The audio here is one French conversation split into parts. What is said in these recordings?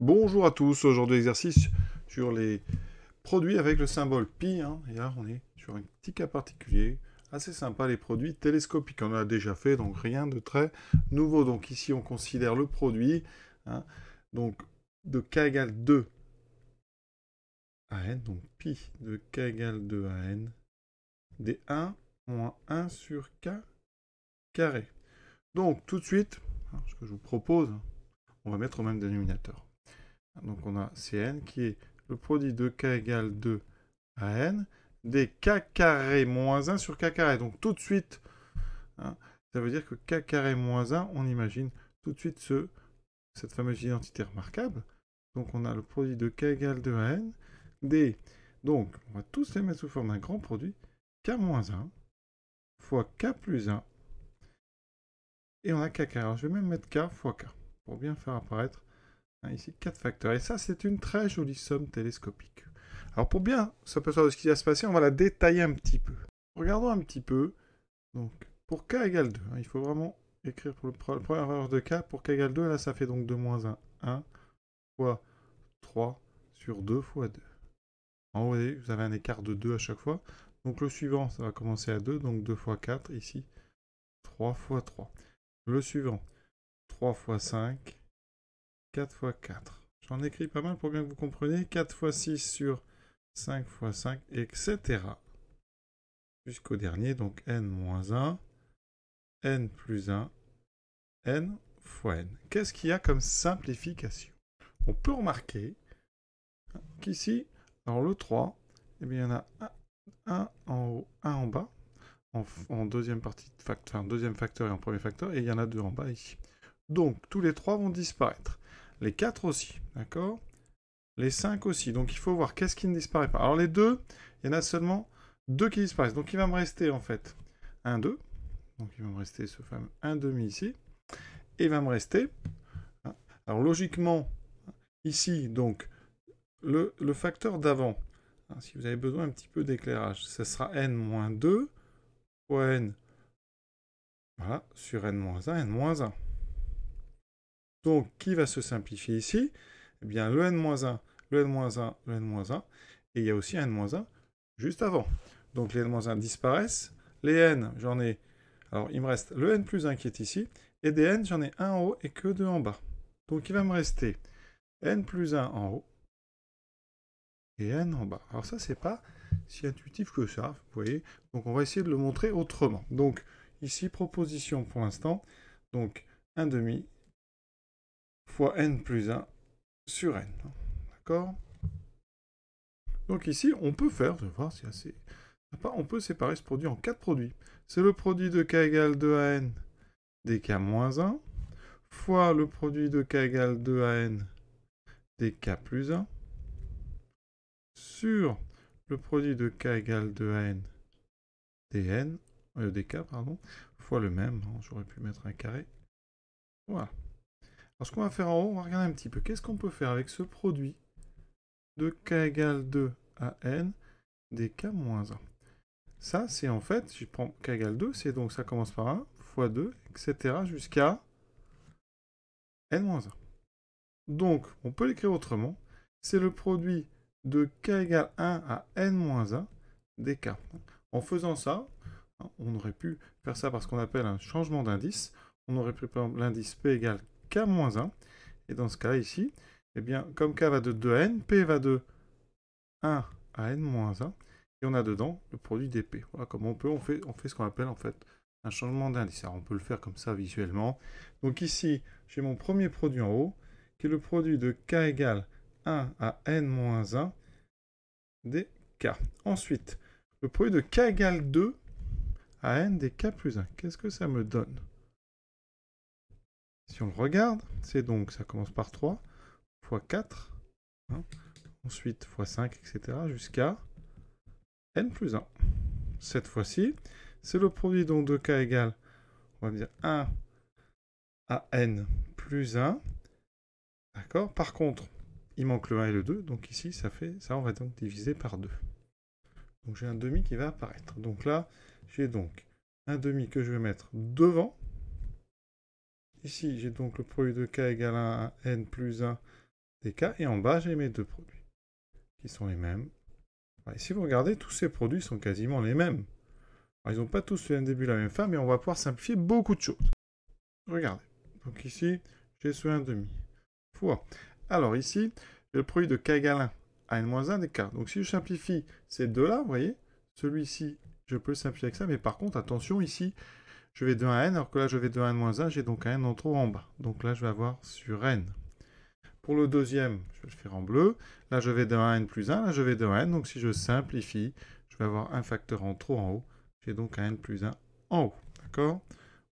Bonjour à tous, aujourd'hui exercice sur les produits avec le symbole pi, hein. et là on est sur un petit cas particulier, assez sympa, les produits télescopiques, on en a déjà fait, donc rien de très nouveau, donc ici on considère le produit, hein. donc de k égale 2 à n, donc pi de k égale 2 à n, des 1 moins 1 sur k carré. Donc tout de suite, hein, ce que je vous propose, on va mettre au même dénominateur. Donc on a Cn qui est le produit de k égale 2 à n des k carré moins 1 sur k carré. Donc tout de suite, hein, ça veut dire que k carré moins 1, on imagine tout de suite ce, cette fameuse identité remarquable. Donc on a le produit de k égale 2 à n des... Donc on va tous les mettre sous forme d'un grand produit, k moins 1 fois k plus 1. Et on a k carré. Alors je vais même mettre k fois k pour bien faire apparaître Hein, ici, 4 facteurs. Et ça, c'est une très jolie somme télescopique. Alors pour bien s'apercevoir de ce qui va se passer, on va la détailler un petit peu. Regardons un petit peu. Donc, pour k égale 2, hein, il faut vraiment écrire pour le, la première valeur de k. Pour k égale 2, là, ça fait donc 2 moins 1. 1 fois 3 sur 2 fois 2. En voyez, vous avez un écart de 2 à chaque fois. Donc le suivant, ça va commencer à 2, donc 2 fois 4 ici. 3 fois 3. Le suivant, 3 fois 5, 4 x 4. J'en écris pas mal pour bien que vous compreniez. 4 x 6 sur 5 x 5, etc. Jusqu'au dernier, donc n moins 1, n plus 1, n fois n. Qu'est-ce qu'il y a comme simplification On peut remarquer qu'ici, alors le 3, eh il y en a un, en haut, un en bas, en, deuxième partie, de facteur, deuxième facteur et en premier facteur, et il y en a deux en bas ici. Donc, tous les trois vont disparaître. Les 4 aussi, d'accord Les 5 aussi. Donc il faut voir qu'est-ce qui ne disparaît pas. Alors les 2, il y en a seulement 2 qui disparaissent. Donc il va me rester en fait 1, 2. Donc il va me rester ce fameux 1 ici. Et il va me rester... Hein. Alors logiquement, ici, donc, le, facteur d'avant, hein, si vous avez besoin un petit peu d'éclairage, ce sera n-2 fois n, voilà, sur n-1, n-1. Donc, qui va se simplifier ici Eh bien, le n-1, le n-1, le n-1, et il y a aussi un n-1 juste avant. Donc, les n-1 disparaissent. Les n, j'en ai... Alors, il me reste le n plus 1 qui est ici, et des n, j'en ai un en haut et que deux en bas. Donc, il va me rester n plus 1 en haut et n en bas. Alors ça, c'est pas si intuitif que ça, vous voyez. Donc on va essayer de le montrer autrement. Donc ici, proposition pour l'instant. Donc 1 demi fois n plus 1 sur n. Hein. D'accord Donc ici, on peut faire, je vais voir si assez... On peut séparer ce produit en quatre produits. C'est le produit de k égale 2 à n dk moins 1 fois le produit de k égale 2 à n dk plus 1 sur le produit de k égale 2 à n dk, euh, pardon, fois le même, hein, j'aurais pu mettre un carré. Voilà. Alors, ce qu'on va faire en haut, on va regarder un petit peu qu'est-ce qu'on peut faire avec ce produit de k égale 2 à n des k moins 1. Ça, c'est en fait, si je prends k égale 2, c'est donc ça commence par 1, fois 2, etc. jusqu'à n moins 1. Donc, on peut l'écrire autrement. C'est le produit de k égale 1 à n moins 1 des k. En faisant ça, hein, on aurait pu faire ça par ce qu'on appelle un changement d'indice. On aurait pris par exemple l'indice p égale K-1. Et dans ce cas ici, et eh bien, comme K va de 2 N, P va de 1 à N-1. Et on a dedans le produit dp Voilà comment on peut, on fait, ce qu'on appelle en fait un changement d'indice. on peut le faire comme ça visuellement. Donc ici, j'ai mon premier produit en haut, qui est le produit de K égale 1 à N-1 des K. Ensuite, le produit de K égale 2 à N des K plus 1. Qu'est-ce que ça me donne si on le regarde, c'est donc, ça commence par 3, fois 4, hein, ensuite fois 5, etc., jusqu'à n plus 1. Cette fois-ci, c'est le produit dont de k égale, on va dire 1 à n plus 1. D'accord Par contre, il manque le 1 et le 2, donc ici, ça fait, ça on va donc diviser par 2. Donc j'ai un demi qui va apparaître. Donc là, j'ai donc un demi que je vais mettre devant Ici, j'ai donc le produit de k égale à n plus 1 des k. Et en bas, j'ai mes deux produits qui sont les mêmes. Et si vous regardez, tous ces produits sont quasiment les mêmes. ils n'ont pas tous le même début, la même fin, mais on va pouvoir simplifier beaucoup de choses. Regardez. Donc ici, j'ai ce demi fois. Alors ici, j'ai le produit de k égale 1 à n-1 des k. Donc si je simplifie ces deux-là, vous voyez, celui-ci, je peux le simplifier avec ça, mais par contre, attention ici, je vais de 1 à n, alors que là je vais de 1 n 1, j'ai donc un n en trop en bas. Donc là je vais avoir sur n. Pour le deuxième, je vais le faire en bleu. Là je vais de 1 à n plus 1, là je vais de n, donc si je simplifie, je vais avoir un facteur en trop en haut. J'ai donc un n plus 1 en haut. D'accord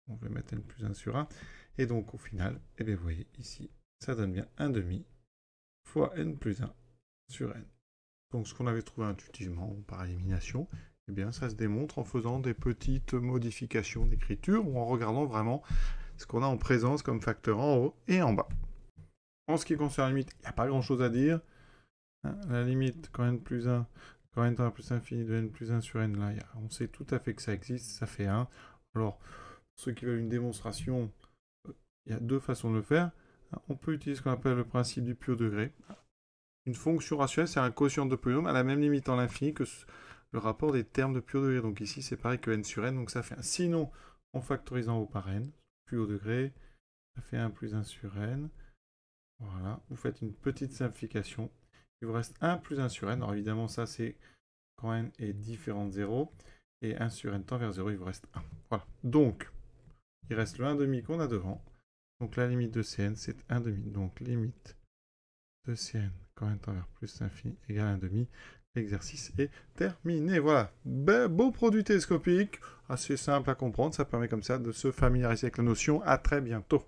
On va mettre n plus 1 sur 1. Et donc au final, eh vous voyez ici, ça donne bien 1 demi fois n plus 1 sur n. Donc ce qu'on avait trouvé intuitivement par élimination, eh bien, ça se démontre en faisant des petites modifications d'écriture ou en regardant vraiment ce qu'on a en présence comme facteur en haut et en bas. En ce qui concerne la limite, il n'y a pas grand chose à dire. Hein, la limite, quand n plus 1, quand n plus infini de n plus 1 sur n, là, on sait tout à fait que ça existe, ça fait 1. Alors, ceux qui veulent une démonstration, euh, il y a deux façons de le faire. Hein, on peut utiliser ce qu'on appelle le principe du haut degré. Une fonction rationnelle, c'est un quotient de polynôme à la même limite en l'infini que le rapport des termes de plus degré. Donc ici, c'est pareil que n sur n, donc ça fait 1. Sinon, en factorisant au par n, plus haut degré, ça fait 1 plus 1 sur n. Voilà, vous faites une petite simplification. Il vous reste 1 plus 1 sur n. Alors évidemment, ça c'est quand n est différent de 0. Et 1 sur n tend vers 0, il vous reste 1. Voilà, donc il reste le 1 demi qu'on a devant. Donc la limite de Cn, c'est 1 demi. Donc limite de Cn quand n tend vers plus l'infini égale 1 demi. L'exercice est terminé. Voilà, ben, beau produit télescopique, assez simple à comprendre, ça permet comme ça de se familiariser avec la notion. À très bientôt.